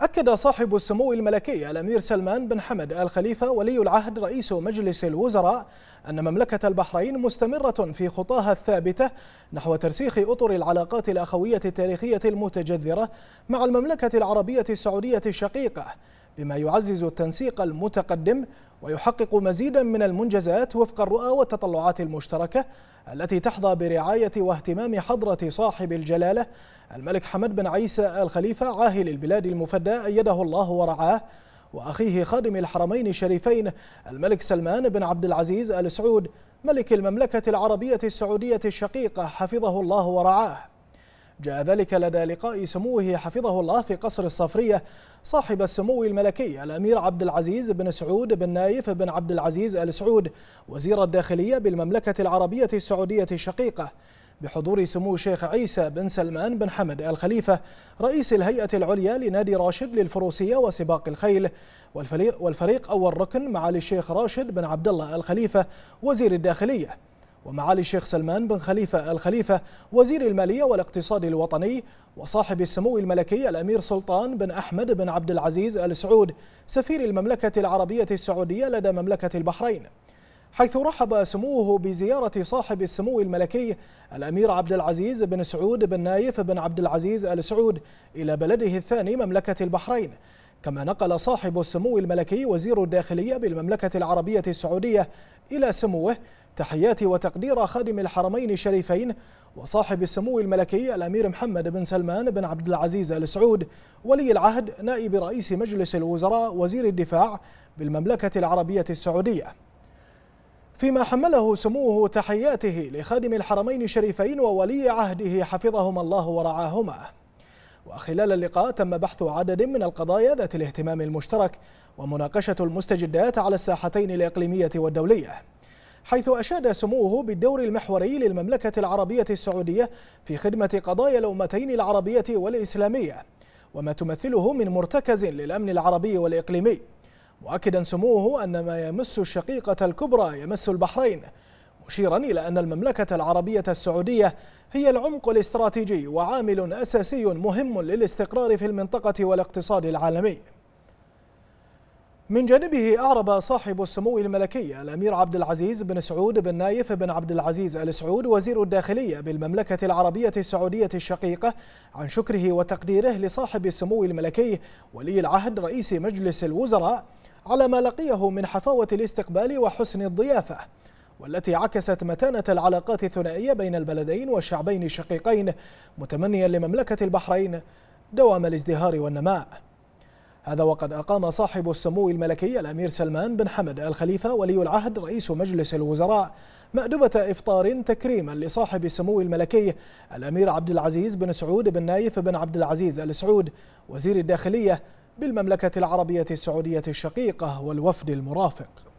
أكد صاحب السمو الملكي الأمير سلمان بن حمد آل خليفة ولي العهد رئيس مجلس الوزراء أن مملكة البحرين مستمرة في خطاها الثابتة نحو ترسيخ أطر العلاقات الأخوية التاريخية المتجذرة مع المملكة العربية السعودية الشقيقة بما يعزز التنسيق المتقدم ويحقق مزيدا من المنجزات وفق الرؤى والتطلعات المشتركة التي تحظى برعاية واهتمام حضرة صاحب الجلالة الملك حمد بن عيسى الخليفة عاهل البلاد المفدى أيده الله ورعاه وأخيه خادم الحرمين الشريفين الملك سلمان بن عبد العزيز آل سعود ملك المملكة العربية السعودية الشقيقة حفظه الله ورعاه جاء ذلك لدى لقاء سموه حفظه الله في قصر الصفرية صاحب السمو الملكي الأمير عبد العزيز بن سعود بن نايف بن عبد العزيز آل سعود وزير الداخلية بالمملكة العربية السعودية الشقيقة بحضور سمو الشيخ عيسى بن سلمان بن حمد الخليفة رئيس الهيئة العليا لنادي راشد للفروسية وسباق الخيل والفريق أول ركن معالي الشيخ راشد بن عبد الله الخليفة وزير الداخلية ومعالي الشيخ سلمان بن خليفة الخليفة وزير المالية والاقتصاد الوطني وصاحب السمو الملكي الأمير سلطان بن أحمد بن عبد العزيز آل سعود سفير المملكة العربية السعودية لدى مملكة البحرين حيث رحب سموه بزيارة صاحب السمو الملكي الأمير عبد العزيز بن سعود بن نايف بن عبد العزيز آل سعود إلى بلده الثاني مملكة البحرين كما نقل صاحب السمو الملكي وزير الداخلية بالمملكة العربية السعودية إلى سموه تحياتي وتقدير خادم الحرمين الشريفين وصاحب السمو الملكي الأمير محمد بن سلمان بن عبد العزيز آل سعود ولي العهد نائب رئيس مجلس الوزراء وزير الدفاع بالمملكة العربية السعودية فيما حمله سموه تحياته لخادم الحرمين الشريفين وولي عهده حفظهما الله ورعاهما وخلال اللقاء تم بحث عدد من القضايا ذات الاهتمام المشترك ومناقشة المستجدات على الساحتين الإقليمية والدولية حيث أشاد سموه بالدور المحوري للمملكة العربية السعودية في خدمة قضايا الأمتين العربية والإسلامية وما تمثله من مرتكز للأمن العربي والإقليمي مؤكدا سموه أن ما يمس الشقيقة الكبرى يمس البحرين مشيرا إلى أن المملكة العربية السعودية هي العمق الاستراتيجي وعامل أساسي مهم للاستقرار في المنطقة والاقتصاد العالمي من جانبه أعرب صاحب السمو الملكي الأمير عبد العزيز بن سعود بن نايف بن عبد العزيز آل سعود وزير الداخلية بالمملكة العربية السعودية الشقيقة عن شكره وتقديره لصاحب السمو الملكي ولي العهد رئيس مجلس الوزراء على ما لقيه من حفاوة الاستقبال وحسن الضيافة والتي عكست متانة العلاقات الثنائية بين البلدين والشعبين الشقيقين متمنيا لمملكة البحرين دوام الازدهار والنماء هذا وقد أقام صاحب السمو الملكي الأمير سلمان بن حمد الخليفة ولي العهد رئيس مجلس الوزراء مأدبة إفطار تكريما لصاحب السمو الملكي الأمير عبد العزيز بن سعود بن نايف بن عبد العزيز آل سعود وزير الداخلية بالمملكة العربية السعودية الشقيقة والوفد المرافق